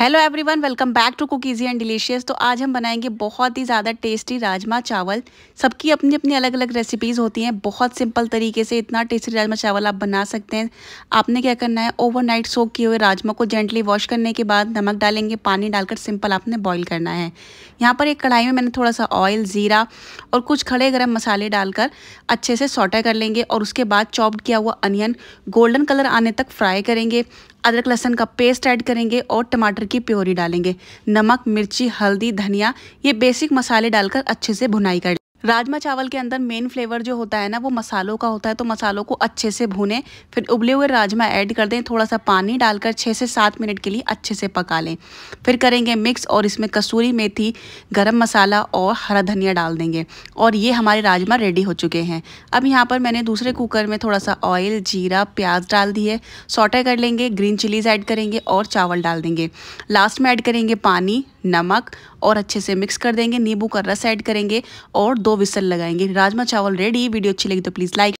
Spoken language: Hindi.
hello everyone welcome back to cook easy and delicious तो आज हम बनाएंगे बहुत ही ज़्यादा टेस्टी राजमा चावल सबकी अपनी अपनी अलग अलग रेसिपीज़ होती हैं बहुत सिंपल तरीके से इतना टेस्टी राजमा चावल आप बना सकते हैं आपने क्या करना है ओवरनाइट सोक किए हुए राजमा को जेंटली वॉश करने के बाद नमक डालेंगे पानी डालकर सिंपल आपने बॉयल करना है यहाँ पर एक कढ़ाई में मैंने थोड़ा सा ऑयल ज़ीरा और कुछ खड़े गर्म मसाले डालकर अच्छे से सोटा कर लेंगे और उसके बाद चॉप्ड किया हुआ अनियन गोल्डन कलर आने तक फ्राई करेंगे अदरक लहसन का पेस्ट ऐड करेंगे और टमाटर की प्योरी डालेंगे नमक मिर्ची हल्दी धनिया ये बेसिक मसाले डालकर अच्छे से भुनाई कर राजमा चावल के अंदर मेन फ्लेवर जो होता है ना वो मसालों का होता है तो मसालों को अच्छे से भूनें फिर उबले हुए राजमा ऐड कर दें थोड़ा सा पानी डालकर छः से सात मिनट के लिए अच्छे से पका लें फिर करेंगे मिक्स और इसमें कसूरी मेथी गरम मसाला और हरा धनिया डाल देंगे और ये हमारे राजमा रेडी हो चुके हैं अब यहाँ पर मैंने दूसरे कुकर में थोड़ा सा ऑयल जीरा प्याज डाल दिए सोटे कर लेंगे ग्रीन चिलीज़ ऐड करेंगे और चावल डाल देंगे लास्ट में ऐड करेंगे पानी नमक और अच्छे से मिक्स कर देंगे नींबू का रस ऐड करेंगे और दो विसल लगाएंगे राजमा चावल रेडी वीडियो अच्छी लगी तो प्लीज़ लाइक